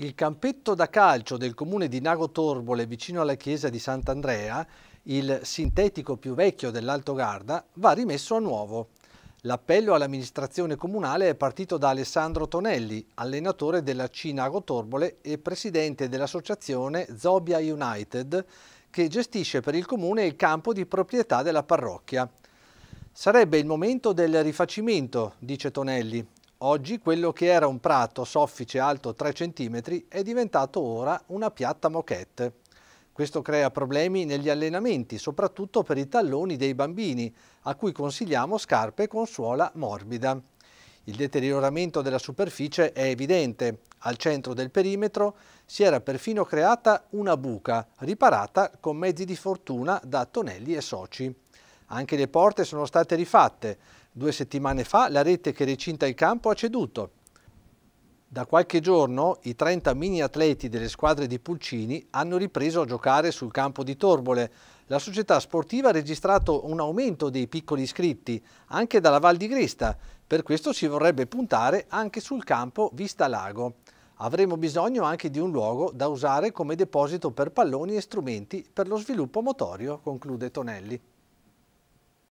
il campetto da calcio del comune di Nago Torbole vicino alla chiesa di Sant'Andrea, il sintetico più vecchio dell'Alto Garda, va rimesso a nuovo. L'appello all'amministrazione comunale è partito da Alessandro Tonelli, allenatore della C Nago Torbole e presidente dell'associazione Zobia United, che gestisce per il comune il campo di proprietà della parrocchia. Sarebbe il momento del rifacimento, dice Tonelli, Oggi quello che era un prato soffice alto 3 cm è diventato ora una piatta moquette. Questo crea problemi negli allenamenti, soprattutto per i talloni dei bambini, a cui consigliamo scarpe con suola morbida. Il deterioramento della superficie è evidente. Al centro del perimetro si era perfino creata una buca, riparata con mezzi di fortuna da Tonelli e Soci. Anche le porte sono state rifatte, Due settimane fa la rete che recinta il campo ha ceduto. Da qualche giorno i 30 mini atleti delle squadre di Pulcini hanno ripreso a giocare sul campo di Torbole. La società sportiva ha registrato un aumento dei piccoli iscritti, anche dalla Val di Grista. Per questo si vorrebbe puntare anche sul campo Vista Lago. Avremo bisogno anche di un luogo da usare come deposito per palloni e strumenti per lo sviluppo motorio, conclude Tonelli.